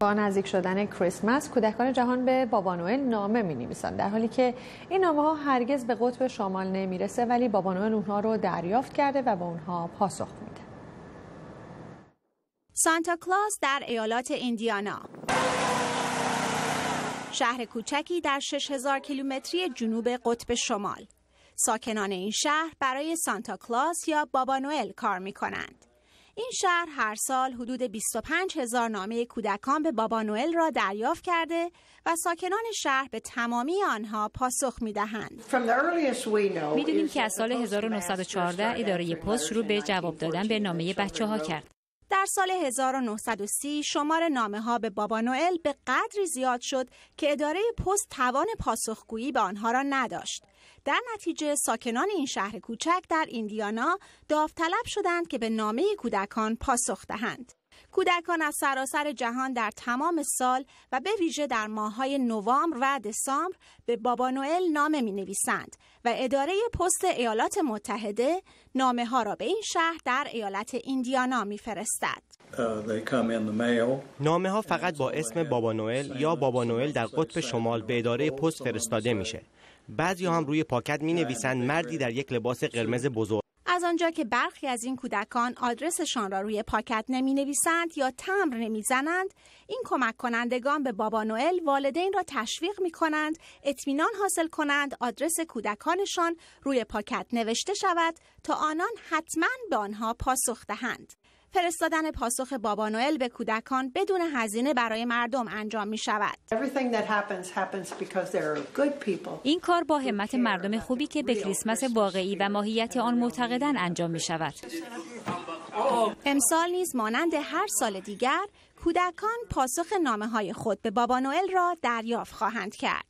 با نزدیک شدن کریسمس کودکان جهان به بابا نوئل نامه می نویسند در حالی که این نامه ها هرگز به قطب شمال رسه ولی بابا نوئل اونها رو دریافت کرده و به اونها پاسخ میده سانتا کلاس در ایالات ایندیانا شهر کوچکی در 6000 کیلومتری جنوب قطب شمال ساکنان این شهر برای سانتا کلاس یا بابا نوئل کار می کنند این شهر هر سال حدود 25 هزار نامه کودکان به بابا نوئل را دریافت کرده و ساکنان شهر به تمامی آنها پاسخ می دهند. می دونیم که از سال 1914 اداره پست شروع به جواب دادن به نامه بچه ها کرد. در سال 1930 شمار نامه ها به بابا نوئل به قدری زیاد شد که اداره پست توان پاسخگویی به آنها را نداشت. در نتیجه ساکنان این شهر کوچک در ایندیانا داوطلب شدند که به نامه کودکان پاسخ دهند. کودکان از سراسر جهان در تمام سال و به ویژه در ماههای نوامبر و دسامبر به بابا نوئل نامه می نویسند و اداره پست ایالات متحده نامه ها را به این شهر در ایالت ایندیانا می فرستد. نامه ها فقط با اسم بابا نوئل یا بابا نوئل در قطب شمال به اداره پست فرستاده میشه. بعضی هم روی پاکت می نویسند مردی در یک لباس قرمز بزرگ از آنجا که برخی از این کودکان آدرسشان را روی پاکت نمی نویسند یا تمر نمی زنند، این کمک کنندگان به بابا نوئل والدین را تشویق می کنند، اطمینان حاصل کنند آدرس کودکانشان روی پاکت نوشته شود تا آنان حتما به آنها پاسخ دهند. فرستادن پاسخ بابا نوئل به کودکان بدون هزینه برای مردم انجام می شود. این کار با همت مردم خوبی که به کریسمس واقعی و ماهیت آن معتقدن انجام می شود. امسال نیز مانند هر سال دیگر کودکان پاسخ نامه های خود به بابا نوئل را دریافت خواهند کرد.